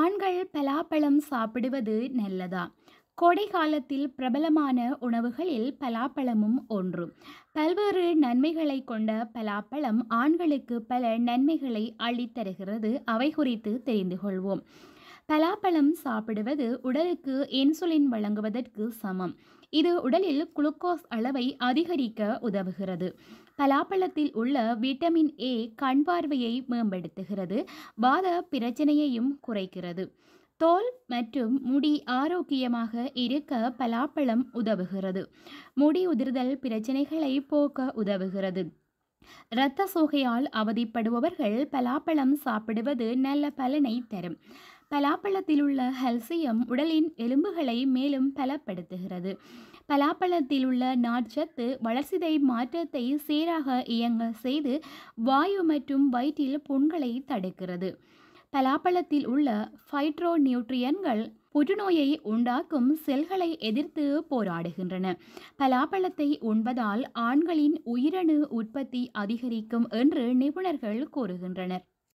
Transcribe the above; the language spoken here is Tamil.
ஆண்கள் பலாப்பழம் சாப்பிடுவது நல்லதா கோடை காலத்தில் பிரபலமான உணவுகளில் பலாப்பழமும் ஒன்று பல்வேறு நன்மைகளை கொண்ட பலாப்பழம் ஆண்களுக்கு பல நன்மைகளை அளித்தருகிறது அவை குறித்து தெரிந்து கொள்வோம் பலாப்பழம் சாப்பிடுவது உடலுக்கு இன்சுலின் வழங்குவதற்கு சமம் இது உடலில் குளுக்கோஸ் அளவை அதிகரிக்க உதவுகிறது பலாப்பழத்தில் உள்ள விட்டமின் ஏ கண் பார்வையை மேம்படுத்துகிறது வாத பிரச்சனையையும் குறைக்கிறது தோல் மற்றும் முடி ஆரோக்கியமாக இருக்க பலாப்பழம் உதவுகிறது முடி உதிர்தல் பிரச்சனைகளை போக்க உதவுகிறது இரத்த சோகையால் அவதிப்படுபவர்கள் பலாப்பழம் சாப்பிடுவது நல்ல பலனை தரும் பலாப்பழத்தில் உள்ள ஹெல்சியம் உடலின் எலும்புகளை மேலும் பலப்படுத்துகிறது பலாப்பழத்தில் உள்ள நார்ச்சத்து வளர்சிதை மாற்றத்தை சீராக இயங்க செய்து வாயு மற்றும் வயிற்றில் புண்களை தடுக்கிறது பலாப்பழத்தில் உள்ள ஃபைட்ரோ நியூட்ரியன்கள் புற்றுநோயை உண்டாக்கும் செல்களை எதிர்த்து போராடுகின்றன பலாப்பழத்தை உண்பதால் ஆண்களின் உயிரணு உற்பத்தி அதிகரிக்கும் என்று நிபுணர்கள் கூறுகின்றனர்